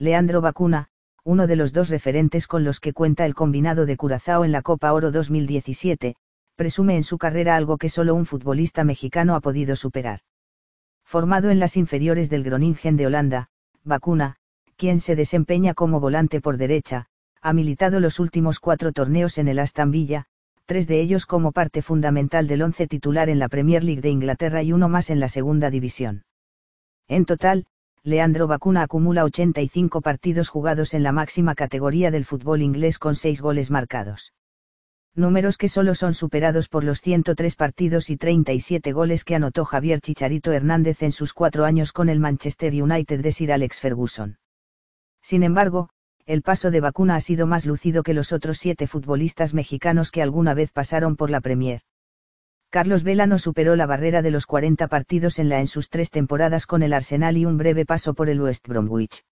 Leandro Bacuna, uno de los dos referentes con los que cuenta el combinado de Curazao en la Copa Oro 2017, presume en su carrera algo que solo un futbolista mexicano ha podido superar. Formado en las inferiores del Groningen de Holanda, Bacuna, quien se desempeña como volante por derecha, ha militado los últimos cuatro torneos en el Aston Villa, tres de ellos como parte fundamental del once titular en la Premier League de Inglaterra y uno más en la segunda división. En total, Leandro Bacuna acumula 85 partidos jugados en la máxima categoría del fútbol inglés con 6 goles marcados. Números que solo son superados por los 103 partidos y 37 goles que anotó Javier Chicharito Hernández en sus cuatro años con el Manchester United de Sir Alex Ferguson. Sin embargo, el paso de Bacuna ha sido más lucido que los otros siete futbolistas mexicanos que alguna vez pasaron por la Premier. Carlos Vela no superó la barrera de los 40 partidos en la en sus tres temporadas con el Arsenal y un breve paso por el West Bromwich.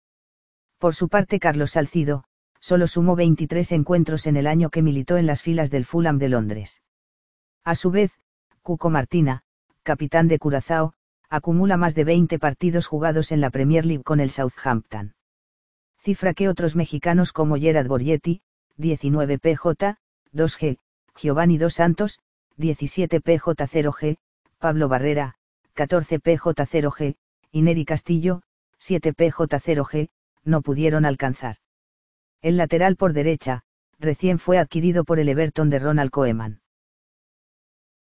Por su parte Carlos Salcido, solo sumó 23 encuentros en el año que militó en las filas del Fulham de Londres. A su vez, Cuco Martina, capitán de Curazao, acumula más de 20 partidos jugados en la Premier League con el Southampton. Cifra que otros mexicanos como Gerard Borgetti, 19 PJ, 2G, Giovanni Dos Santos, 17PJ0G, Pablo Barrera, 14PJ0G, Ineri Castillo, 7PJ0G, no pudieron alcanzar. El lateral por derecha, recién fue adquirido por el Everton de Ronald Koeman.